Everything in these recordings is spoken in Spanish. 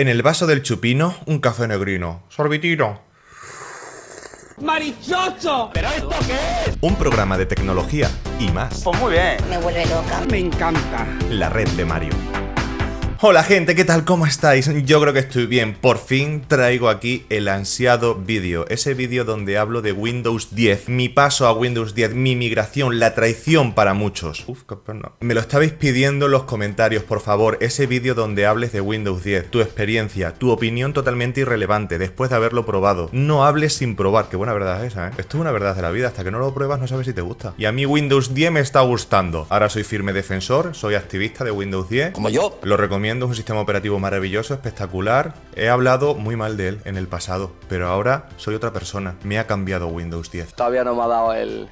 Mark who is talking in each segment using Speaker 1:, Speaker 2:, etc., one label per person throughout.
Speaker 1: En el vaso del chupino, un café negrino. Sorbitino. ¡Marichocho! ¿Pero esto qué es? Un programa de tecnología y más. Pues muy bien. Me vuelve loca. Me encanta. La red de Mario. Hola gente, ¿qué tal? ¿Cómo estáis? Yo creo que estoy bien. Por fin traigo aquí el ansiado vídeo. Ese vídeo donde hablo de Windows 10. Mi paso a Windows 10, mi migración, la traición para muchos. Uf, no. Me lo estabais pidiendo en los comentarios, por favor. Ese vídeo donde hables de Windows 10, tu experiencia, tu opinión totalmente irrelevante después de haberlo probado. No hables sin probar. Qué buena verdad es esa, ¿eh? Esto es una verdad de la vida. Hasta que no lo pruebas no sabes si te gusta. Y a mí Windows 10 me está gustando. Ahora soy firme defensor, soy activista de Windows 10. Como yo. Lo recomiendo es un sistema operativo maravilloso, espectacular. He hablado muy mal de él en el pasado, pero ahora soy otra persona. Me ha cambiado Windows 10. Todavía no me ha dado el,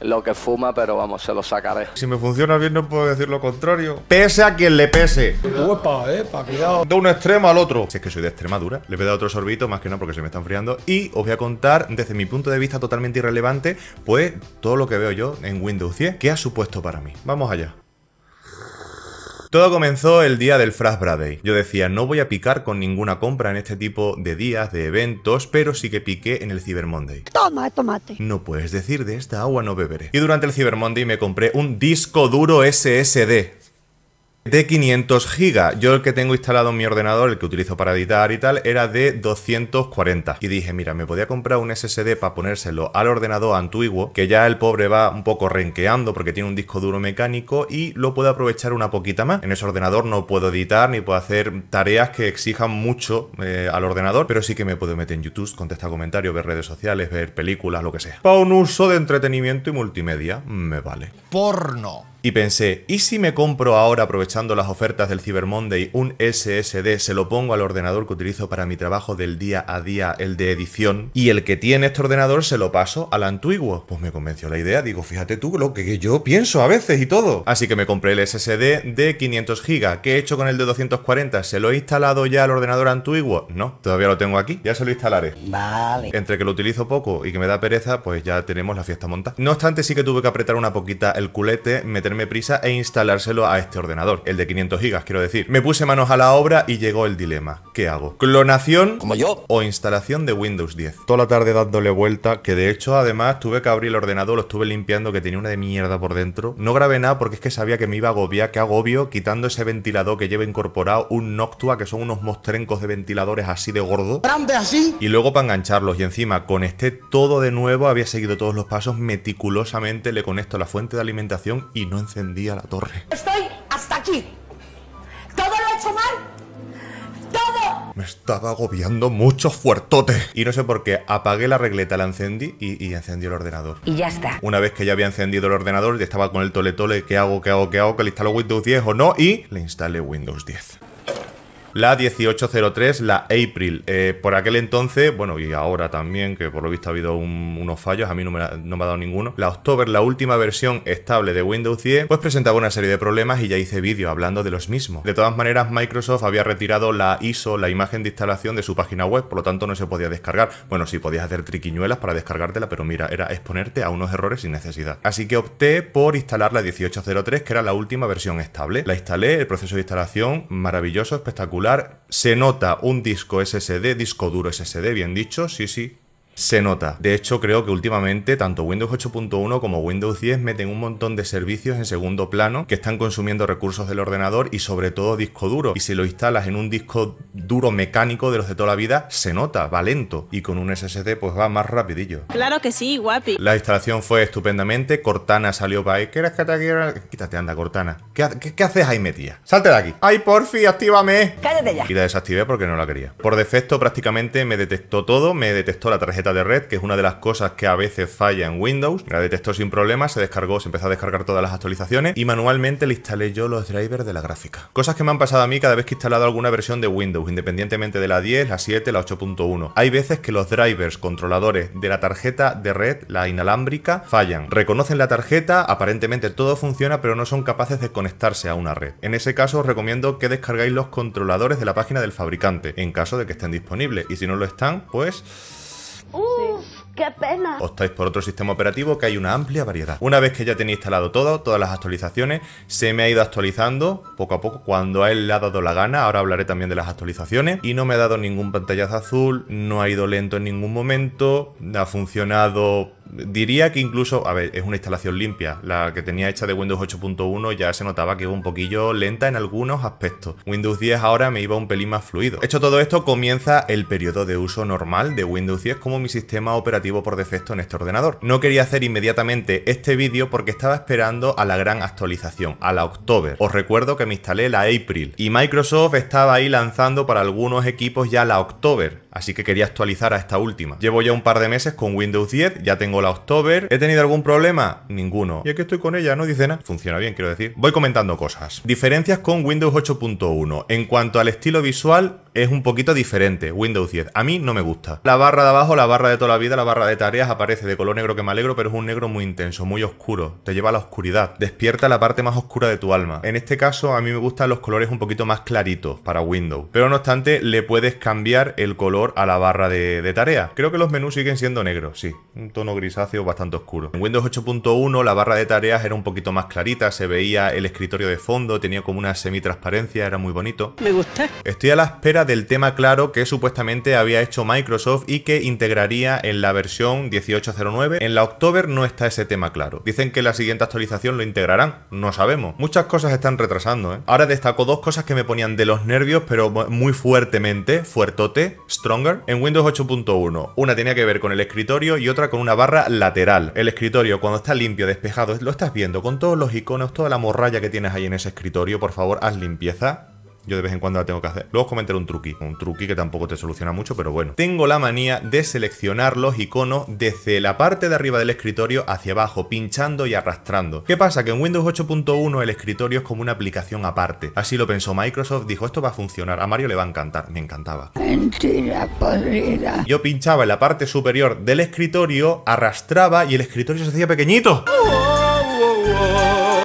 Speaker 1: lo que fuma, pero vamos, se lo sacaré. Si me funciona bien, no puedo decir lo contrario. Pese a quien le pese. Uepa, eh, pa, cuidado. De un extremo al otro. Si es que soy de Extremadura, le voy a dar otro sorbito, más que no porque se me está enfriando. Y os voy a contar, desde mi punto de vista totalmente irrelevante, pues todo lo que veo yo en Windows 10, qué ha supuesto para mí. Vamos allá. Todo comenzó el día del frash Friday. Yo decía, no voy a picar con ninguna compra en este tipo de días, de eventos, pero sí que piqué en el Cyber Monday. Toma, tomate. No puedes decir de esta agua no beberé. Y durante el Cyber Monday me compré un disco duro SSD de 500 gigas. Yo el que tengo instalado en mi ordenador, el que utilizo para editar y tal, era de 240. Y dije, mira, me podía comprar un SSD para ponérselo al ordenador antiguo, que ya el pobre va un poco renqueando porque tiene un disco duro mecánico y lo puedo aprovechar una poquita más. En ese ordenador no puedo editar ni puedo hacer tareas que exijan mucho eh, al ordenador, pero sí que me puedo meter en YouTube, contestar comentarios, ver redes sociales, ver películas, lo que sea. Para un uso de entretenimiento y multimedia, me vale. Porno. Y pensé, ¿y si me compro ahora, aprovechando las ofertas del Cyber Monday, un SSD, se lo pongo al ordenador que utilizo para mi trabajo del día a día, el de edición, y el que tiene este ordenador se lo paso al antiguo? Pues me convenció la idea, digo, fíjate tú lo que yo pienso a veces y todo. Así que me compré el SSD de 500 GB. ¿Qué he hecho con el de 240? ¿Se lo he instalado ya al ordenador antiguo? No, todavía lo tengo aquí, ya se lo instalaré. Vale. Entre que lo utilizo poco y que me da pereza, pues ya tenemos la fiesta montada. No obstante, sí que tuve que apretar una poquita el culete, meterme prisa e instalárselo a este ordenador, el de 500 gigas, quiero decir. Me puse manos a la obra y llegó el dilema. ¿Qué hago? ¿Clonación como yo o instalación de Windows 10? Toda la tarde dándole vuelta, que de hecho además tuve que abrir el ordenador, lo estuve limpiando que tenía una de mierda por dentro. No grabé nada porque es que sabía que me iba a agobiar, que agobio quitando ese ventilador que lleva incorporado un Noctua, que son unos mostrencos de ventiladores así de gordo. Grande así. Y luego para engancharlos y encima con este todo de nuevo, había seguido todos los pasos meticulosamente, le conecto la fuente de alimentación y no encendía la torre. Estoy hasta aquí. Todo lo he hecho mal. Todo. Me estaba agobiando mucho fuertote. Y no sé por qué, apagué la regleta, la encendí y, y encendí el ordenador. Y ya está. Una vez que ya había encendido el ordenador, ya estaba con el tole tole, ¿qué hago, qué hago, qué hago? ¿Que le instalo Windows 10 o no? Y le instalé Windows 10. La 1803, la April. Eh, por aquel entonces, bueno, y ahora también, que por lo visto ha habido unos fallos, a mí no me, no me, ha dado ninguno. La October, la última versión estable de Windows 10, pues presentaba una serie de problemas y ya hice vídeo hablando de los mismos. De todas maneras, Microsoft había retirado la ISO, la imagen de instalación de su página web, por lo tanto no se podía descargar. Bueno, sí podías hacer triquiñuelas para descargártela, pero mira, era exponerte a unos errores sin necesidad. Así que opté por instalar la 1803, que era la última versión estable. La instalé, el proceso de instalación maravilloso, espectacular se nota un disco SSD, disco duro SSD, bien dicho, sí, sí, se nota. De hecho, creo que últimamente tanto Windows 8.1 como Windows 10 meten un montón de servicios en segundo plano que están consumiendo recursos del ordenador y sobre todo disco duro. Y si lo instalas en un disco duro mecánico de los de toda la vida, se nota, va lento. Y con un SSD pues va más rapidillo. Claro que sí, guapi. La instalación fue estupendamente, Cortana salió para ahí. ¿Quieres que te quiera? Quítate, anda, Cortana. ¿Qué, qué, haces ahí metida? Salte de aquí. ¡Ay, porfi, actívame! ¡Cállate ya! Y la desactivé porque no la quería. Por defecto prácticamente me detectó todo, me detectó la tarjeta de red, que es una de las cosas que a veces falla en Windows. La detectó sin problemas, se descargó, se empezó a descargar todas las actualizaciones y manualmente le instalé yo los drivers de la gráfica. Cosas que me han pasado a mí cada vez que he instalado alguna versión de Windows, independientemente de la 10, la 7, la 8.1. Hay veces que los drivers controladores de la tarjeta de red, la inalámbrica, fallan. Reconocen la tarjeta, aparentemente todo funciona, pero no son capaces de conectarse a una red. En ese caso os recomiendo que descargáis los controladores de la página del fabricante, en caso de que estén disponibles. Y si no lo están, pues Uf, qué pena. Optáis por otro sistema operativo que hay una amplia variedad. Una vez que ya tenéis instalado todo, todas las actualizaciones, se me ha ido actualizando poco a poco cuando a él le ha dado la gana. Ahora hablaré también de las actualizaciones. Y no me ha dado ningún pantallazo azul, no ha ido lento en ningún momento, ha funcionado Diría que incluso, a ver, es una instalación limpia. La que tenía hecha de Windows 8.1 ya se notaba que iba un poquillo lenta en algunos aspectos. Windows 10 ahora me iba un pelín más fluido. Hecho todo esto, comienza el periodo de uso normal de Windows 10 como mi sistema operativo por defecto en este ordenador. No quería hacer inmediatamente este vídeo porque estaba esperando a la gran actualización, a la October. Os recuerdo que me instalé la April y Microsoft estaba ahí lanzando para algunos equipos ya la October así que quería actualizar a esta última. Llevo ya un par de meses con Windows 10, ya tengo la October. ¿He tenido algún problema? Ninguno. Y aquí estoy con ella, no dice nada. Funciona bien, quiero decir. Voy comentando cosas. Diferencias con Windows 8.1. En cuanto al estilo visual, es un poquito diferente, Windows 10. A mí no me gusta. La barra de abajo, la barra de toda la vida, la barra de tareas aparece de color negro que me alegro, pero es un negro muy intenso, muy oscuro. Te lleva a la oscuridad, despierta la parte más oscura de tu alma. En este caso, a mí me gustan los colores un poquito más claritos para Windows. Pero no obstante, le puedes cambiar el color a la barra de, tareas. Creo que los menús siguen siendo negros, sí. Un tono grisáceo bastante oscuro. En Windows 8.1 la barra de tareas era un poquito más clarita, se veía el escritorio de fondo, tenía como una semi-transparencia. era muy bonito. Me gusta. Estoy a la espera del tema claro que supuestamente había hecho Microsoft y que integraría en la versión 1809. En la October no está ese tema claro. Dicen que la siguiente actualización lo integrarán, no sabemos. Muchas cosas están retrasando, ¿eh? Ahora destaco dos cosas que me ponían de los nervios, pero muy fuertemente, fuertote, stronger, en Windows 8.1. Una tenía que ver con el escritorio y otra con una barra lateral. El escritorio, cuando está limpio, despejado, lo estás viendo con todos los iconos, toda la morralla que tienes ahí en ese escritorio, por favor, haz limpieza yo de vez en cuando la tengo que hacer. Luego os comentaré un truqui. Un truqui que tampoco te soluciona mucho, pero bueno. Tengo la manía de seleccionar los iconos desde la parte de arriba del escritorio hacia abajo, pinchando y arrastrando. ¿Qué pasa? Que en Windows 8.1 el escritorio es como una aplicación aparte. Así lo pensó Microsoft, dijo esto va a funcionar, a Mario le va a encantar. Me encantaba. Mentira Yo pinchaba en la parte superior del escritorio, arrastraba y el escritorio se hacía pequeñito. Oh.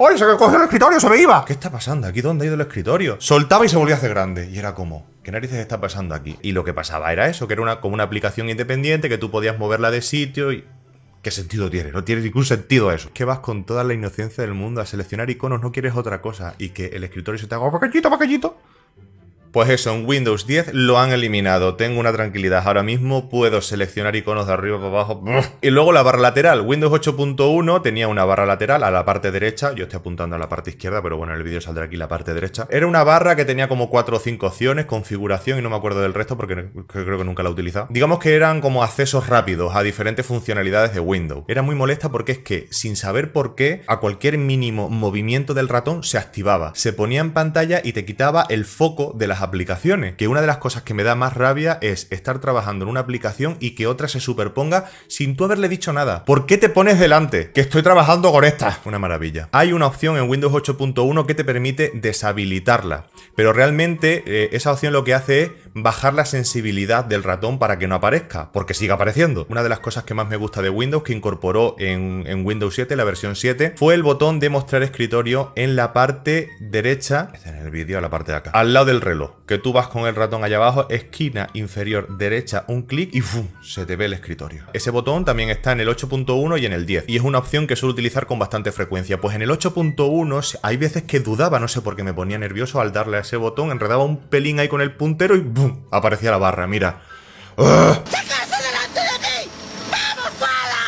Speaker 1: ¡Oye, Se cogió el escritorio, se me iba. ¿Qué está pasando aquí? ¿Dónde ha ido el escritorio? Soltaba y se volvía a hacer grande. Y era como, ¿qué narices está pasando aquí? Y lo que pasaba era eso, que era una, como una aplicación independiente que tú podías moverla de sitio y... ¿Qué sentido tiene? No tiene ningún sentido eso. Que vas con toda la inocencia del mundo a seleccionar iconos, no quieres otra cosa. Y que el escritorio se te haga oh, pequeñito, pequeñito. Pues eso, en Windows 10 lo han eliminado. Tengo una tranquilidad. Ahora mismo puedo seleccionar iconos de arriba para abajo. Y luego la barra lateral. Windows 8.1 tenía una barra lateral a la parte derecha. Yo estoy apuntando a la parte izquierda, pero bueno, en el vídeo saldrá aquí la parte derecha. Era una barra que tenía como 4 o 5 opciones, configuración y no me acuerdo del resto porque creo que nunca la he utilizado. Digamos que eran como accesos rápidos a diferentes funcionalidades de Windows. Era muy molesta porque es que, sin saber por qué, a cualquier mínimo movimiento del ratón se activaba. Se ponía en pantalla y te quitaba el foco de las aplicaciones, que una de las cosas que me da más rabia es estar trabajando en una aplicación y que otra se superponga sin tú haberle dicho nada. ¿Por qué te pones delante? Que estoy trabajando con esta. Una maravilla. Hay una opción en Windows 8.1 que te permite deshabilitarla, pero realmente eh, esa opción lo que hace es bajar la sensibilidad del ratón para que no aparezca, porque siga apareciendo. Una de las cosas que más me gusta de Windows que incorporó en, Windows 7, la versión 7, fue el botón de mostrar escritorio en la parte derecha, este en el vídeo, a la parte de acá, al lado del reloj que tú vas con el ratón allá abajo, esquina inferior derecha, un clic y ¡fum! se te ve el escritorio. Ese botón también está en el 8.1 y en el 10, y es una opción que suelo utilizar con bastante frecuencia. Pues en el 8.1 hay veces que dudaba, no sé por qué me ponía nervioso al darle a ese botón, enredaba un pelín ahí con el puntero y ¡bum! aparecía la barra, mira. ¡Ah!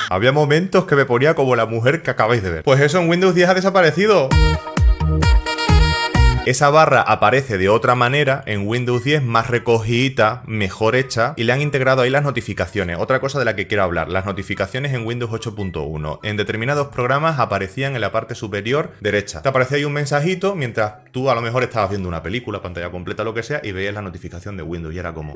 Speaker 1: Había momentos que me ponía como la mujer que acabáis de ver. Pues eso en Windows 10 ha desaparecido. Esa barra aparece de otra manera en Windows 10 más recogida, mejor hecha y le han integrado ahí las notificaciones. Otra cosa de la que quiero hablar, las notificaciones en Windows 8.1. En determinados programas aparecían en la parte superior derecha. Te aparecía ahí un mensajito mientras tú a lo mejor estabas viendo una película, pantalla completa, lo que sea, y veías la notificación de Windows y era como...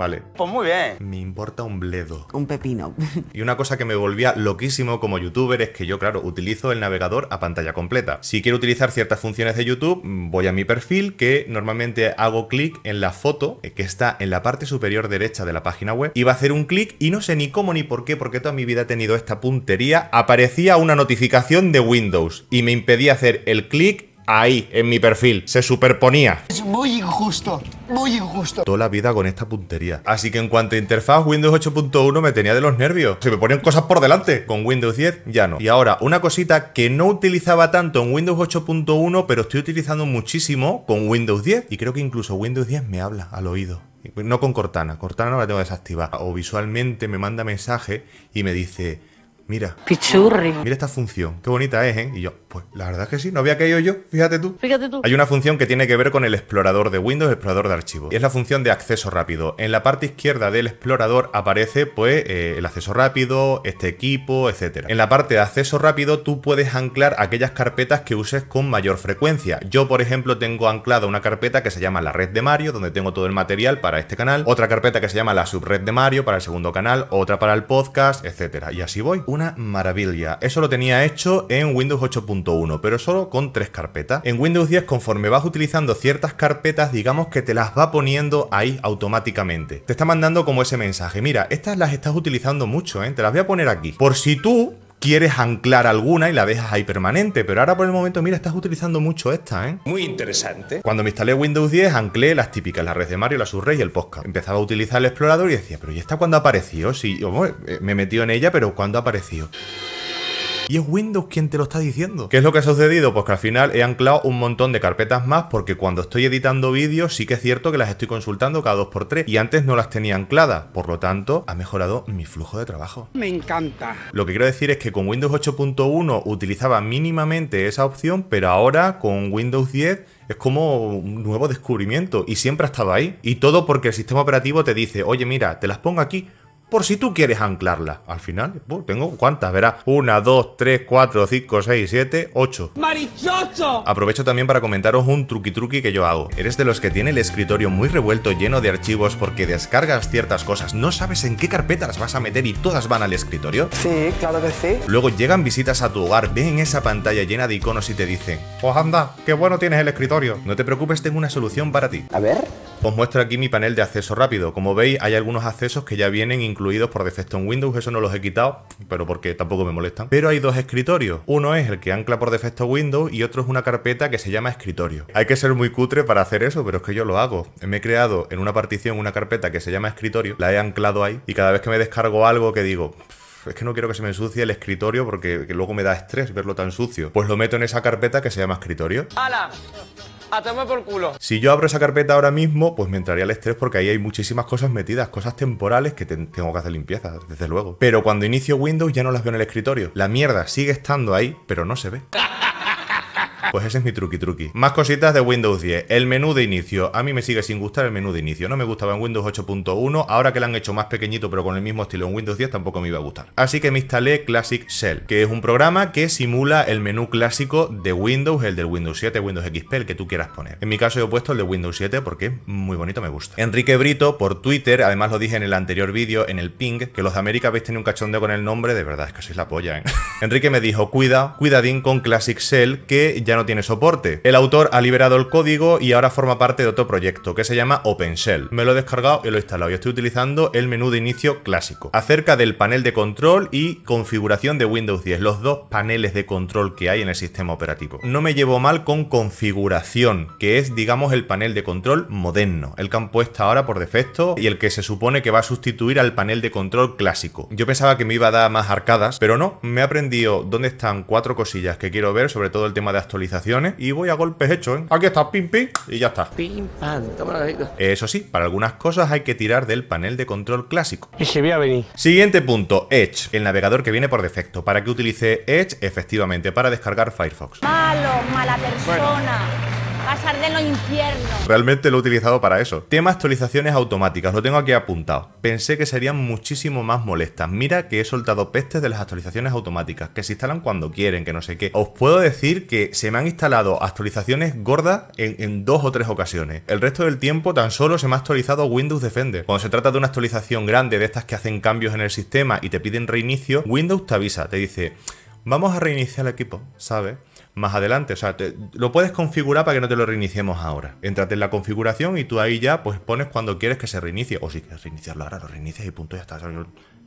Speaker 1: Vale. Pues muy bien. Me importa un bledo. Un pepino. y una cosa que me volvía loquísimo como youtuber es que yo, claro, utilizo el navegador a pantalla completa. Si quiero utilizar ciertas funciones de YouTube, voy a mi perfil que normalmente hago clic en la foto eh, que está en la parte superior derecha de la página web. Iba a hacer un clic y no sé ni cómo ni por qué, porque toda mi vida he tenido esta puntería. Aparecía una notificación de Windows y me impedía hacer el clic ahí, en mi perfil, se superponía. Es muy injusto, muy injusto. Toda la vida con esta puntería. Así que en cuanto a interfaz, Windows 8.1 me tenía de los nervios. Se me ponían cosas por delante. Con Windows 10 ya no. Y ahora, una cosita que no utilizaba tanto en Windows 8.1, pero estoy utilizando muchísimo con Windows 10. Y creo que incluso Windows 10 me habla al oído. No con Cortana, Cortana no la tengo desactivada. O visualmente me manda mensaje y me dice Mira. Pichurri. Mira esta función. Qué bonita es, ¿eh? Y yo, pues la verdad es que sí, no había caído yo. Fíjate tú. Fíjate tú. Hay una función que tiene que ver con el explorador de Windows, el explorador de archivos. Y es la función de acceso rápido. En la parte izquierda del explorador aparece, pues, eh, el acceso rápido, este equipo, etcétera. En la parte de acceso rápido, tú puedes anclar aquellas carpetas que uses con mayor frecuencia. Yo, por ejemplo, tengo anclada una carpeta que se llama la red de Mario, donde tengo todo el material para este canal. Otra carpeta que se llama la subred de Mario para el segundo canal. Otra para el podcast, etcétera. Y así voy maravilla. Eso lo tenía hecho en Windows 8.1, pero solo con tres carpetas. En Windows 10, conforme vas utilizando ciertas carpetas, digamos que te las va poniendo ahí automáticamente. Te está mandando como ese mensaje, mira, estas las estás utilizando mucho, ¿eh? te las voy a poner aquí. Por si tú quieres anclar alguna y la dejas ahí permanente, pero ahora por el momento, mira, estás utilizando mucho esta, ¿eh? Muy interesante. Cuando me instalé Windows 10, anclé las típicas, la red de Mario, la subrey y el podcast. Empezaba a utilizar el explorador y decía, pero ¿y esta cuándo apareció? Sí, eh, me metió en ella, pero ¿cuándo apareció? Y es Windows quien te lo está diciendo. ¿Qué es lo que ha sucedido? Pues que al final he anclado un montón de carpetas más porque cuando estoy editando vídeos sí que es cierto que las estoy consultando cada 2x3 y antes no las tenía ancladas. Por lo tanto, ha mejorado mi flujo de trabajo. Me encanta. Lo que quiero decir es que con Windows 8.1 utilizaba mínimamente esa opción, pero ahora con Windows 10 es como un nuevo descubrimiento y siempre ha estado ahí. Y todo porque el sistema operativo te dice, oye mira, te las pongo aquí por si tú quieres anclarla. Al final, tengo cuántas, verás. Una, dos, tres, cuatro, cinco, seis, siete, ocho. ¡Marichocho! Aprovecho también para comentaros un truqui truqui que yo hago. Eres de los que tiene el escritorio muy revuelto lleno de archivos porque descargas ciertas cosas, no sabes en qué carpeta las vas a meter y todas van al escritorio. Sí, claro que sí. Luego llegan visitas a tu hogar, ven esa pantalla llena de iconos y te dicen, Oh anda, qué bueno tienes el escritorio. No te preocupes, tengo una solución para ti. A ver. Os muestro aquí mi panel de acceso rápido. Como veis, hay algunos accesos que ya vienen incluidos por defecto en Windows. Eso no los he quitado, pero porque tampoco me molestan. Pero hay dos escritorios. Uno es el que ancla por defecto Windows y otro es una carpeta que se llama escritorio. Hay que ser muy cutre para hacer eso, pero es que yo lo hago. Me he creado en una partición una carpeta que se llama escritorio, la he anclado ahí y cada vez que me descargo algo que digo es que no quiero que se me ensucie el escritorio porque luego me da estrés verlo tan sucio. Pues lo meto en esa carpeta que se llama escritorio. ¡Hala! a tomar por culo. Si yo abro esa carpeta ahora mismo, pues me entraría el estrés porque ahí hay muchísimas cosas metidas, cosas temporales que tengo que hacer limpieza, desde luego. Pero cuando inicio Windows ya no las veo en el escritorio. La mierda sigue estando ahí, pero no se ve. Pues ese es mi truqui truqui. Más cositas de Windows 10. El menú de inicio. A mí me sigue sin gustar el menú de inicio. No me gustaba en Windows 8.1. Ahora que lo han hecho más pequeñito pero con el mismo estilo en Windows 10 tampoco me iba a gustar. Así que me instalé Classic Shell, que es un programa que simula el menú clásico de Windows, el del Windows 7, Windows XP, el que tú quieras poner. En mi caso he puesto el de Windows 7 porque es muy bonito me gusta. Enrique Brito por Twitter, además lo dije en el anterior vídeo, en el ping, que los de América habéis tenido un cachondeo con el nombre, de verdad es que sois la polla, ¿eh? Enrique me dijo, cuida, cuidadín con Classic Shell, que ya ya no tiene soporte. El autor ha liberado el código y ahora forma parte de otro proyecto que se llama OpenShell. Me lo he descargado y lo he instalado y estoy utilizando el menú de inicio clásico. Acerca del panel de control y configuración de Windows 10, los dos paneles de control que hay en el sistema operativo. No me llevo mal con configuración, que es digamos el panel de control moderno, el campo está ahora por defecto y el que se supone que va a sustituir al panel de control clásico. Yo pensaba que me iba a dar más arcadas, pero no, me he aprendido dónde están cuatro cosillas que quiero ver, sobre todo el tema de actualización y voy a golpes hechos, ¿eh? Aquí está, pim, pim, y ya está. Pim, Eso sí, para algunas cosas hay que tirar del panel de control clásico. Y se ve a venir. Siguiente punto, Edge, el navegador que viene por defecto. Para que utilice Edge, efectivamente, para descargar Firefox. Malo, mala persona de Realmente lo he utilizado para eso. Tema actualizaciones automáticas, lo tengo aquí apuntado. Pensé que serían muchísimo más molestas. Mira que he soltado pestes de las actualizaciones automáticas, que se instalan cuando quieren, que no sé qué. Os puedo decir que se me han instalado actualizaciones gordas en dos o tres ocasiones. El resto del tiempo tan solo se me ha actualizado Windows Defender. Cuando se trata de una actualización grande de estas que hacen cambios en el sistema y te piden reinicio, Windows te avisa, te dice, vamos a reiniciar el equipo, ¿sabes? más adelante. O sea, te, lo puedes configurar para que no te lo reiniciemos ahora. Entrate en la configuración y tú ahí ya pues pones cuando quieres que se reinicie. O si quieres reiniciarlo ahora, lo reinicias y punto, ya está.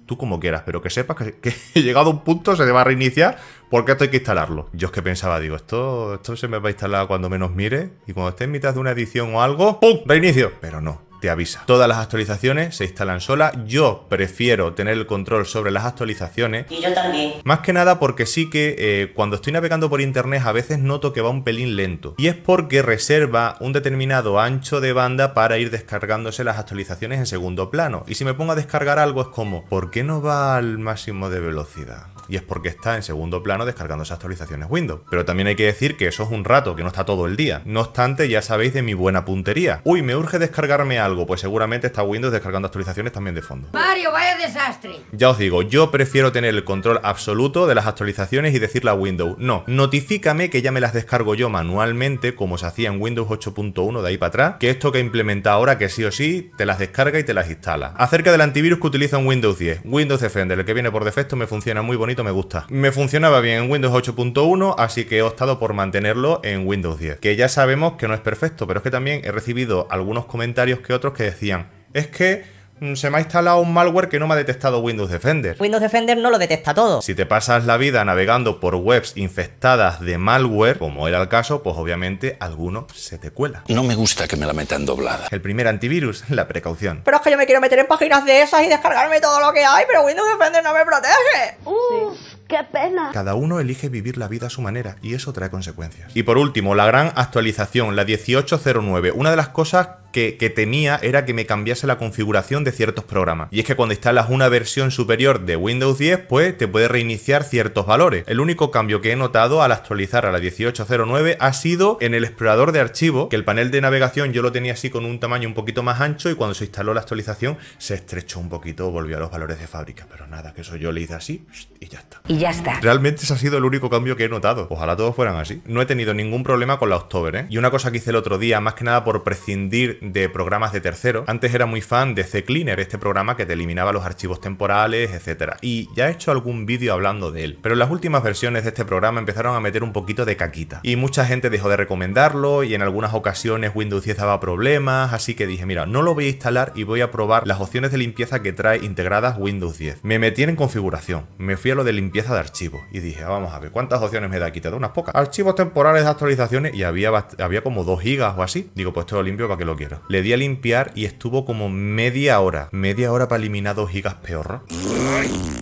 Speaker 1: Tú como quieras, pero que sepas que, que he llegado a un punto, se te va a reiniciar porque esto hay que instalarlo. Yo es que pensaba, digo, esto, esto se me va a instalar cuando menos mire y cuando esté en mitad de una edición o algo, ¡pum! Reinicio. Pero no, avisa. Todas las actualizaciones se instalan sola. Yo prefiero tener el control sobre las actualizaciones. Y yo también. Más que nada porque sí que eh, cuando estoy navegando por internet a veces noto que va un pelín lento. Y es porque reserva un determinado ancho de banda para ir descargándose las actualizaciones en segundo plano. Y si me pongo a descargar algo es como, ¿por qué no va al máximo de velocidad? y es porque está en segundo plano descargando esas actualizaciones Windows. Pero también hay que decir que eso es un rato, que no está todo el día. No obstante, ya sabéis de mi buena puntería. Uy, me urge descargarme algo, pues seguramente está Windows descargando actualizaciones también de fondo. Mario, vaya desastre. Ya os digo, yo prefiero tener el control absoluto de las actualizaciones y decirle a Windows, no, notifícame que ya me las descargo yo manualmente, como se hacía en Windows 8.1 de ahí para atrás, que esto que implementa ahora, que sí o sí, te las descarga y te las instala. Acerca del antivirus que utiliza en Windows 10, Windows Defender, el que viene por defecto, me funciona muy bonito me gusta. Me funcionaba bien en Windows 8.1, así que he optado por mantenerlo en Windows 10, que ya sabemos que no es perfecto, pero es que también he recibido algunos comentarios que otros que decían, es que Mm, se me ha instalado un malware que no me ha detectado Windows Defender. Windows Defender no lo detecta todo. Si te pasas la vida navegando por webs infectadas de malware, como era el caso, pues obviamente alguno se te cuela. No me gusta que me la metan doblada. El primer antivirus, la precaución. Pero es que yo me quiero meter en páginas de esas y descargarme todo lo que hay, pero Windows Defender no me protege. Uf. ¡Qué pena! Cada uno elige vivir la vida a su manera y eso trae consecuencias. Y por último, la gran actualización, la 1809. Una de las cosas que, tenía era que me cambiase la configuración de ciertos programas. Y es que cuando instalas una versión superior de Windows 10, pues te puede reiniciar ciertos valores. El único cambio que he notado al actualizar a la 1809 ha sido en el explorador de archivo que el panel de navegación yo lo tenía así con un tamaño un poquito más ancho y cuando se instaló la actualización se estrechó un poquito, volvió a los valores de fábrica. Pero nada, que eso yo le hice así y ya está. Y ya está. Realmente ese ha sido el único cambio que he notado. Ojalá todos fueran así. No he tenido ningún problema con la October, ¿eh? Y una cosa que hice el otro día, más que nada por prescindir de programas de tercero Antes era muy fan de CCleaner, este programa que te eliminaba los archivos temporales, Etcétera Y ya he hecho algún vídeo hablando de él, pero las últimas versiones de este programa empezaron a meter un poquito de caquita. Y mucha gente dejó de recomendarlo y en algunas ocasiones Windows 10 daba problemas, así que dije, mira, no lo voy a instalar y voy a probar las opciones de limpieza que trae integradas Windows 10. Me metí en configuración, me fui a lo de limpieza de archivos y dije, ah, vamos a ver, ¿cuántas opciones me da aquí? Te da unas pocas. Archivos temporales de actualizaciones y había, había como 2 gigas o así. Digo, pues todo limpio para que lo quiero. Le di a limpiar y estuvo como media hora. Media hora para eliminar 2 gigas peor.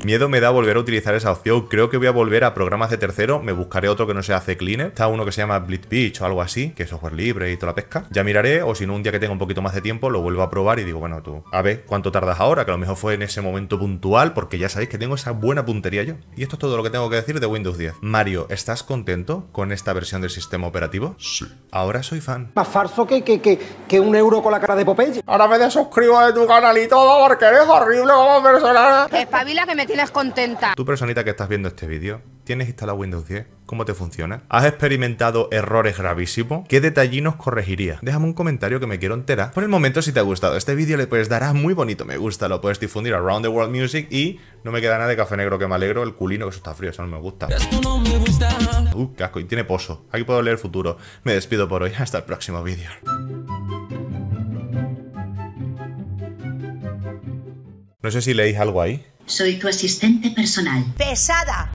Speaker 1: Miedo me da volver a utilizar esa opción. Creo que voy a volver a programas de tercero. Me buscaré otro que no sea hace cleaner Está uno que se llama Bleed Beach o algo así, que es software libre y toda la pesca. Ya miraré, o si no, un día que tenga un poquito más de tiempo, lo vuelvo a probar y digo, bueno, tú, a ver cuánto tardas ahora, que a lo mejor fue en ese momento puntual, porque ya sabéis que tengo esa buena puntería yo. Y esto es todo lo que tengo que decir de Windows 10. Mario, ¿estás contento con esta versión del sistema operativo? Sí. Ahora soy fan. Más falso que, que, que, que un con la cara de Popeye. Ahora me desuscribo de tu canal y todo porque eres horrible como persona. Espabila que me tienes contenta. Tú, personita que estás viendo este vídeo, ¿tienes instalado Windows 10? ¿Cómo te funciona? ¿Has experimentado errores gravísimos? ¿Qué detallinos corregiría? Déjame un comentario que me quiero enterar. Por el momento, si te ha gustado este vídeo, le puedes dar a muy bonito me gusta, lo puedes difundir a Around the World Music y no me queda nada de café negro que me alegro, el culino que eso está frío, eso no me gusta. No Uh, casco, y tiene pozo. Aquí puedo leer el futuro. Me despido por hoy, hasta el próximo vídeo. No sé si leéis algo ahí. Soy tu asistente personal. ¡Pesada!